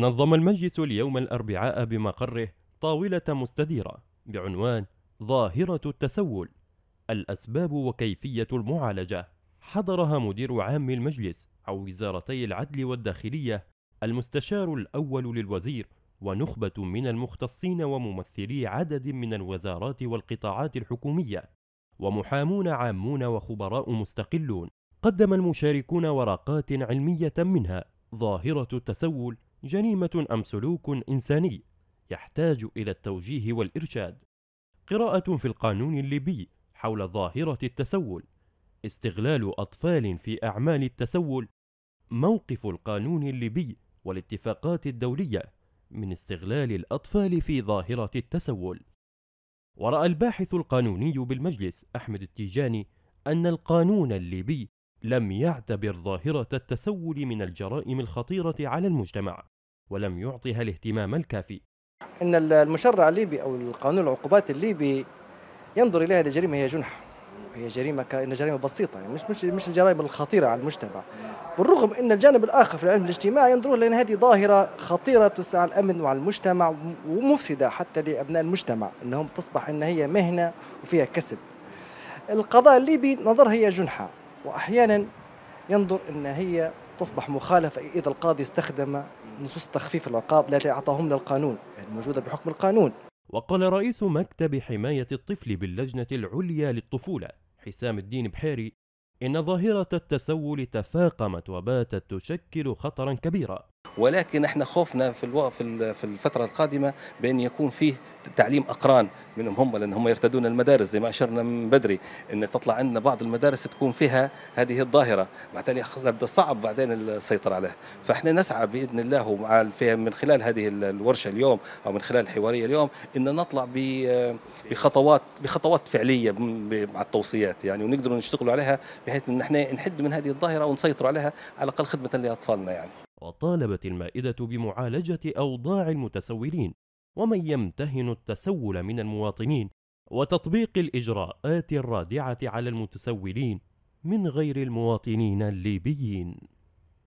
نظم المجلس اليوم الأربعاء بمقره طاولة مستديرة بعنوان ظاهرة التسول الأسباب وكيفية المعالجة حضرها مدير عام المجلس أو وزارتي العدل والداخلية المستشار الأول للوزير ونخبة من المختصين وممثلي عدد من الوزارات والقطاعات الحكومية ومحامون عامون وخبراء مستقلون قدم المشاركون ورقات علمية منها ظاهرة التسول جريمه ام سلوك انساني يحتاج الى التوجيه والارشاد قراءه في القانون الليبي حول ظاهره التسول استغلال اطفال في اعمال التسول موقف القانون الليبي والاتفاقات الدوليه من استغلال الاطفال في ظاهره التسول وراى الباحث القانوني بالمجلس احمد التيجاني ان القانون الليبي لم يعتبر ظاهرة التسول من الجرائم الخطيرة على المجتمع ولم يعطها الاهتمام الكافي إن المشرع الليبي أو القانون العقوبات الليبي ينظر إليها لجريمة هي جنح هي جريمة كأنها جريمة بسيطة يعني مش مش مش الجرائم الخطيرة على المجتمع بالرغم أن الجانب الآخر في العلم الاجتماعي ينظر لأن هذه ظاهرة خطيرة تسعى الأمن وعلى المجتمع ومفسدة حتى لأبناء المجتمع أنهم تصبح أن هي مهنة وفيها كسب القضاء الليبي نظرها هي جنحة واحيانا ينظر ان هي تصبح مخالفه اذا القاضي استخدم نصوص تخفيف العقاب التي اعطاهمنا للقانون الموجوده يعني بحكم القانون وقال رئيس مكتب حمايه الطفل باللجنه العليا للطفوله حسام الدين بحيري ان ظاهره التسول تفاقمت وباتت تشكل خطرا كبيرا ولكن احنا خوفنا في في الفتره القادمه بان يكون فيه تعليم اقران منهم هم لان هم يرتدون المدارس زي ما اشرنا من بدري ان تطلع عندنا بعض المدارس تكون فيها هذه الظاهره معناتها بعدين بدا صعب بعدين السيطره عليها فاحنا نسعى باذن الله ومع من خلال هذه الورشه اليوم او من خلال الحواريه اليوم ان نطلع بخطوات بخطوات فعليه مع التوصيات يعني ونقدر نشتغلوا عليها بحيث ان احنا نحد من هذه الظاهره ونسيطر عليها على الاقل خدمه لاطفالنا يعني وطالبت المائدة بمعالجة أوضاع المتسولين ومن يمتهن التسول من المواطنين وتطبيق الإجراءات الرادعة على المتسولين من غير المواطنين الليبيين